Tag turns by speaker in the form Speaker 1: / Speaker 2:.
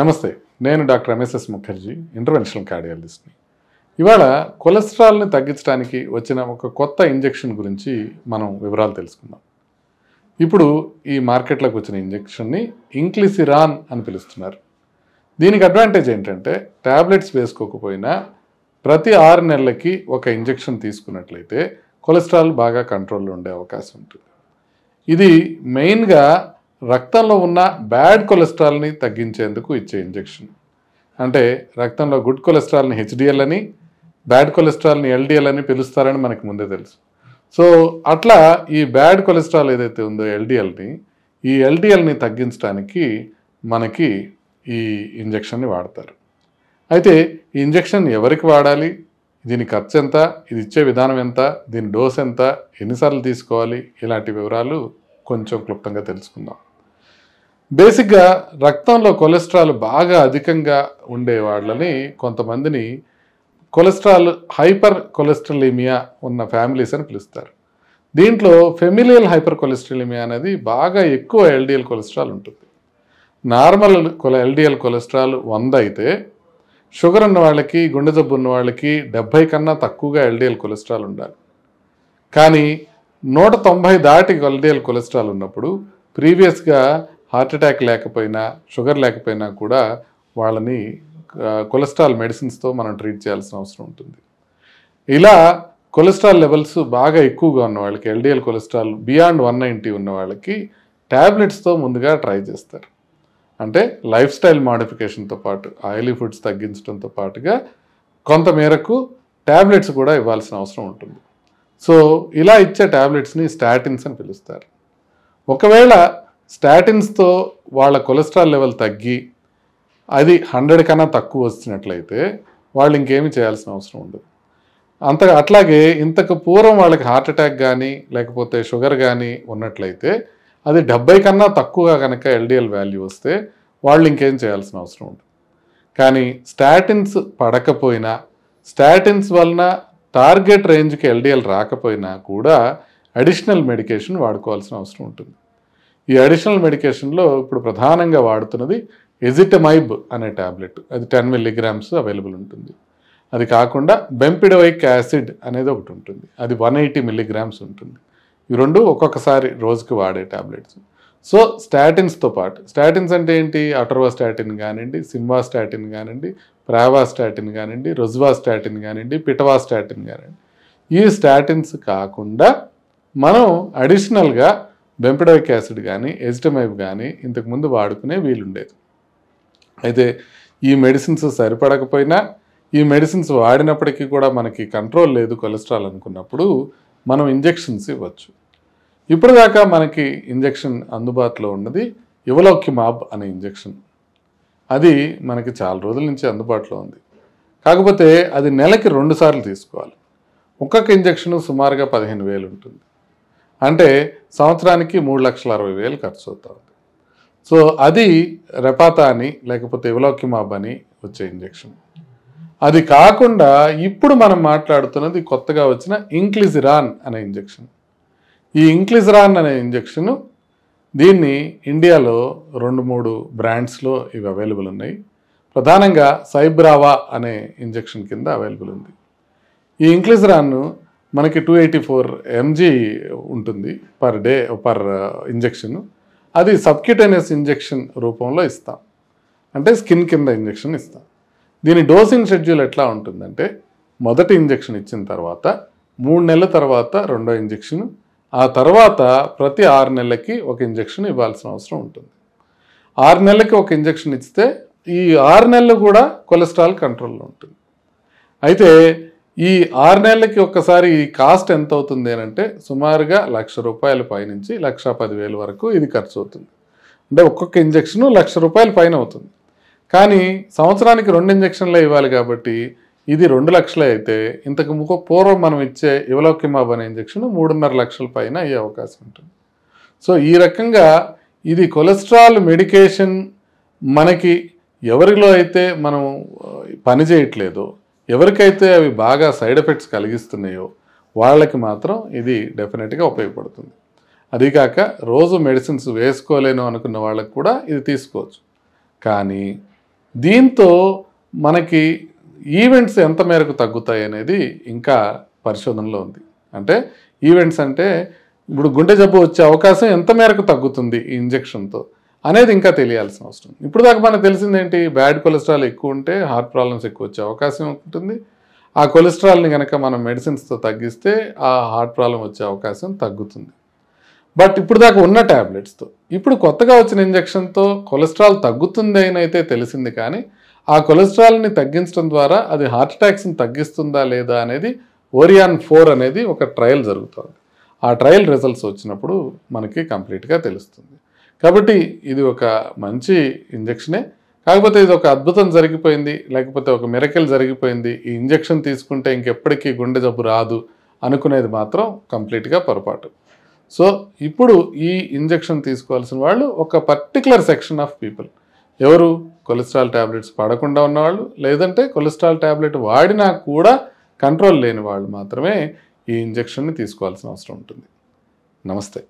Speaker 1: నమస్తే నేను doctor MSS Mukherjee interventional కార్డియాలజిస్ట్ని ఇవాళ కొలెస్ట్రాల్ని తగ్గించడానికి వచ్చిన ఒక కొత్త ఇంజెక్షన్ గురించి మనం వివరాలు తెలుసుకుందాం ఇప్పుడు ఈ మార్కెట్లోకి వచ్చిన ఇంజెక్షన్ని ఇంక్లిసిరాన్ అని పిలుస్తున్నారు దీనికి అడ్వాంటేజ్ ఏంటంటే ట్యాబ్లెట్స్ వేసుకోకపోయినా ప్రతి ఆరు నెలలకి ఒక ఇంజెక్షన్ తీసుకున్నట్లయితే కొలెస్ట్రాల్ బాగా కంట్రోల్లో ఉండే అవకాశం ఉంటుంది ఇది మెయిన్గా రక్తంలో ఉన్న బ్యాడ్ కొలెస్ట్రాల్ని తగ్గించేందుకు ఇచ్చే ఇంజెక్షన్ అంటే రక్తంలో గుడ్ కొలెస్ట్రాల్ని హెచ్డిఎల్ అని బ్యాడ్ కొలెస్ట్రాల్ని ఎల్డిఎల్ అని పిలుస్తారని మనకు ముందే తెలుసు సో అట్లా ఈ బ్యాడ్ కొలెస్ట్రాల్ ఏదైతే ఉందో ఎల్డిఎల్ని ఈ ఎల్డిఎల్ని తగ్గించడానికి మనకి ఈ ఇంజెక్షన్ని వాడతారు అయితే ఈ ఇంజెక్షన్ ఎవరికి వాడాలి దీని ఖర్చు ఎంత ఇది ఇచ్చే విధానం ఎంత దీని డోస్ ఎంత ఎన్నిసార్లు తీసుకోవాలి ఇలాంటి వివరాలు కొంచెం క్లుప్తంగా తెలుసుకుందాం బేసిక్గా రక్తంలో కొలెస్ట్రాల్ బాగా అధికంగా ఉండే వాళ్ళని కొంతమందిని కొలెస్ట్రాల్ హైపర్ కొలెస్ట్రలీమియా ఉన్న ఫ్యామిలీస్ అని పిలుస్తారు దీంట్లో ఫెమిలియల్ హైపర్ కొలెస్ట్రలీమియా అనేది బాగా ఎక్కువ ఎల్డిఎల్ కొలెస్ట్రాల్ ఉంటుంది నార్మల్ కొల ఎల్డిఎల్ కొలెస్ట్రాల్ వంద అయితే షుగర్ ఉన్న వాళ్ళకి గుండె జబ్బు ఉన్న వాళ్ళకి డెబ్బై కన్నా తక్కువగా ఎల్డిఎల్ కొలెస్ట్రాల్ ఉండాలి కానీ నూట తొంభై దాటి ఎల్డిఎల్ కొలెస్ట్రాల్ ఉన్నప్పుడు ప్రీవియస్గా హార్ట్ అటాక్ లేకపోయినా షుగర్ లేకపోయినా కూడా వాళ్ళని కొలెస్ట్రాల్ మెడిసిన్స్తో మనం ట్రీట్ చేయాల్సిన అవసరం ఉంటుంది ఇలా కొలెస్ట్రాల్ లెవెల్స్ బాగా ఎక్కువగా ఉన్న వాళ్ళకి LDL cholesterol beyond one ninety ఉన్న వాళ్ళకి ట్యాబ్లెట్స్తో ముందుగా ట్రై చేస్తారు అంటే లైఫ్ స్టైల్ మాడిఫికేషన్తో పాటు ఆయిలీ ఫుడ్స్ తగ్గించడంతో పాటుగా కొంతమేరకు ట్యాబ్లెట్స్ కూడా ఇవ్వాల్సిన అవసరం ఉంటుంది సో ఇలా ఇచ్చే ట్యాబ్లెట్స్ని స్టాటిన్స్ అని పిలుస్తారు ఒకవేళ స్టాటిన్స్తో వాళ్ళ కొలెస్ట్రాల్ లెవెల్ తగ్గి అది హండ్రెడ్ కన్నా తక్కువ వచ్చినట్లయితే వాళ్ళు ఇంకేమి చేయాల్సిన అవసరం ఉండదు అంత అట్లాగే ఇంతకు పూర్వం వాళ్ళకి హార్ట్ అటాక్ కానీ లేకపోతే షుగర్ కానీ ఉన్నట్లయితే అది డెబ్బై కన్నా తక్కువగా కనుక ఎల్డిఎల్ వాల్యూ వస్తే వాళ్ళు ఇంకేం చేయాల్సిన అవసరం ఉండదు కానీ స్టాటిన్స్ పడకపోయినా స్టాటిన్స్ వలన టార్గెట్ రేంజ్కి ఎల్డిఎల్ రాకపోయినా కూడా అడిషనల్ మెడికేషన్ వాడుకోవాల్సిన అవసరం ఉంటుంది ఈ అడిషనల్ మెడికేషన్లో ఇప్పుడు ప్రధానంగా వాడుతున్నది ఎజిటమైబ్ అనే ట్యాబ్లెట్ అది టెన్ మిల్లీగ్రామ్స్ అవైలబుల్ ఉంటుంది అది కాకుండా బెంపిడోయిక్ యాసిడ్ అనేది ఒకటి ఉంటుంది అది వన్ ఎయిటీ మిల్లీగ్రామ్స్ ఉంటుంది ఈ రెండు ఒక్కొక్కసారి రోజుకి వాడే ట్యాబ్లెట్స్ సో స్టాటిన్స్తో పాటు స్టాటిన్స్ అంటే ఏంటి అటర్వాస్టాటిన్ కానివ్వండి స్టాటిన్ కానివ్వండి ప్రావాస్టాటిన్ కానివ్వండి స్టాటిన్ కానివ్వండి పిటవాస్టాటిన్ కానివ్వండి ఈ స్టాటిన్స్ కాకుండా మనం అడిషనల్గా బెంపడాయిక్ యాసిడ్ కానీ ఎజిటమైబ్ కానీ ఇంతకుముందు వాడుకునే వీలుండేది అయితే ఈ మెడిసిన్స్ సరిపడకపోయినా ఈ మెడిసిన్స్ వాడినప్పటికీ కూడా మనకి కంట్రోల్ లేదు కొలెస్ట్రాల్ అనుకున్నప్పుడు మనం ఇంజెక్షన్స్ ఇవ్వచ్చు ఇప్పుడు దాకా మనకి ఇంజెక్షన్ అందుబాటులో ఉన్నది మాబ్ అనే ఇంజెక్షన్ అది మనకి చాలా రోజుల నుంచి అందుబాటులో ఉంది కాకపోతే అది నెలకి రెండుసార్లు తీసుకోవాలి ఒక్కొక్క ఇంజెక్షన్ సుమారుగా పదిహేను వేలు ఉంటుంది అంటే సంవత్సరానికి మూడు లక్షల అరవై వేలు ఖర్చు అవుతుంది సో అది రెపాతా అని లేకపోతే ఇవలోకిమాబ్ అని వచ్చే ఇంజెక్షన్ అది కాకుండా ఇప్పుడు మనం మాట్లాడుతున్నది కొత్తగా వచ్చిన ఇంక్లిజిరాన్ అనే ఇంజెక్షన్ ఈ ఇంక్లిజిరాన్ అనే ఇంజెక్షన్ దీన్ని ఇండియాలో రెండు మూడు బ్రాండ్స్లో ఇవి అవైలబుల్ ఉన్నాయి ప్రధానంగా సైబ్రావా అనే ఇంజెక్షన్ కింద అవైలబుల్ ఉంది ఈ ఇంక్లిజిరాన్ను మనకి టూ ఎయిటీ ఫోర్ ఎంజీ ఉంటుంది పర్ డే పర్ ఇంజెక్షన్ అది సబ్క్యూటైనస్ ఇంజెక్షన్ రూపంలో ఇస్తాం అంటే స్కిన్ కింద ఇంజెక్షన్ ఇస్తాం దీని డోసింగ్ షెడ్యూల్ ఎట్లా ఉంటుందంటే మొదటి ఇంజెక్షన్ ఇచ్చిన తర్వాత మూడు నెలల తర్వాత రెండో ఇంజెక్షన్ ఆ తర్వాత ప్రతి ఆరు నెలలకి ఒక ఇంజెక్షన్ ఇవ్వాల్సిన అవసరం ఉంటుంది ఆరు నెలలకి ఒక ఇంజెక్షన్ ఇస్తే ఈ ఆరు నెలలు కూడా కొలెస్ట్రాల్ కంట్రోల్లో ఉంటుంది అయితే ఈ ఆరు నెలలకి ఒక్కసారి ఈ కాస్ట్ ఎంత అవుతుంది అంటే సుమారుగా లక్ష రూపాయల పైనుంచి లక్ష పదివేల వరకు ఇది ఖర్చు అవుతుంది అంటే ఒక్కొక్క ఇంజెక్షను లక్ష రూపాయల పైన అవుతుంది కానీ సంవత్సరానికి రెండు ఇంజక్షన్లే ఇవ్వాలి కాబట్టి ఇది రెండు లక్షలే అయితే ఇంతకు ముఖ పూర్వం మనం ఇచ్చే ఇవలోకిమాబ్ అనే ఇంజక్షన్ మూడున్నర లక్షల పైన అయ్యే అవకాశం ఉంటుంది సో ఈ రకంగా ఇది కొలెస్ట్రాల్ మెడికేషన్ మనకి ఎవరిలో అయితే మనం పనిచేయట్లేదో ఎవరికైతే అవి బాగా సైడ్ ఎఫెక్ట్స్ కలిగిస్తున్నాయో వాళ్ళకి మాత్రం ఇది డెఫినెట్గా ఉపయోగపడుతుంది అదీకాక రోజు మెడిసిన్స్ వేసుకోలేను అనుకున్న వాళ్ళకి కూడా ఇది తీసుకోవచ్చు కానీ దీంతో మనకి ఈవెంట్స్ ఎంత మేరకు తగ్గుతాయి అనేది ఇంకా పరిశోధనలో ఉంది అంటే ఈవెంట్స్ అంటే ఇప్పుడు గుండె జబ్బు వచ్చే అవకాశం ఎంత మేరకు తగ్గుతుంది ఈ ఇంజక్షన్తో అనేది ఇంకా తెలియాల్సిన అవసరం ఇప్పుడు దాకా మనకు తెలిసింది ఏంటి బ్యాడ్ కొలెస్ట్రాల్ ఎక్కువ ఉంటే హార్ట్ ప్రాబ్లమ్స్ ఎక్కువ వచ్చే అవకాశం ఉంటుంది ఆ కొలెస్ట్రాల్ని కనుక మనం మెడిసిన్స్తో తగ్గిస్తే ఆ హార్ట్ ప్రాబ్లం వచ్చే అవకాశం తగ్గుతుంది బట్ ఇప్పుడు దాకా ఉన్న ట్యాబ్లెట్స్తో ఇప్పుడు కొత్తగా వచ్చిన ఇంజక్షన్తో కొలెస్ట్రాల్ తగ్గుతుంది అని అయితే తెలిసింది కానీ ఆ కొలెస్ట్రాల్ని తగ్గించడం ద్వారా అది హార్ట్ అటాక్స్ని తగ్గిస్తుందా లేదా అనేది ఓరియాన్ ఫోర్ అనేది ఒక ట్రయల్ జరుగుతుంది ఆ ట్రయల్ రిజల్ట్స్ వచ్చినప్పుడు మనకి కంప్లీట్గా తెలుస్తుంది కాబట్టి ఇది ఒక మంచి ఇంజక్షనే కాకపోతే ఇది ఒక అద్భుతం జరిగిపోయింది లేకపోతే ఒక మిరకల్ జరిగిపోయింది ఈ ఇంజక్షన్ తీసుకుంటే ఇంకెప్పటికీ గుండె జబ్బు రాదు అనుకునేది మాత్రం కంప్లీట్గా పొరపాటు సో ఇప్పుడు ఈ ఇంజక్షన్ తీసుకోవాల్సిన వాళ్ళు ఒక పర్టికులర్ సెక్షన్ ఆఫ్ పీపుల్ ఎవరు కొలెస్ట్రాల్ ట్యాబ్లెట్స్ పడకుండా ఉన్నవాళ్ళు లేదంటే కొలెస్ట్రాల్ ట్యాబ్లెట్ వాడినా కూడా కంట్రోల్ లేని వాళ్ళు మాత్రమే ఈ ఇంజక్షన్ని తీసుకోవాల్సిన అవసరం ఉంటుంది నమస్తే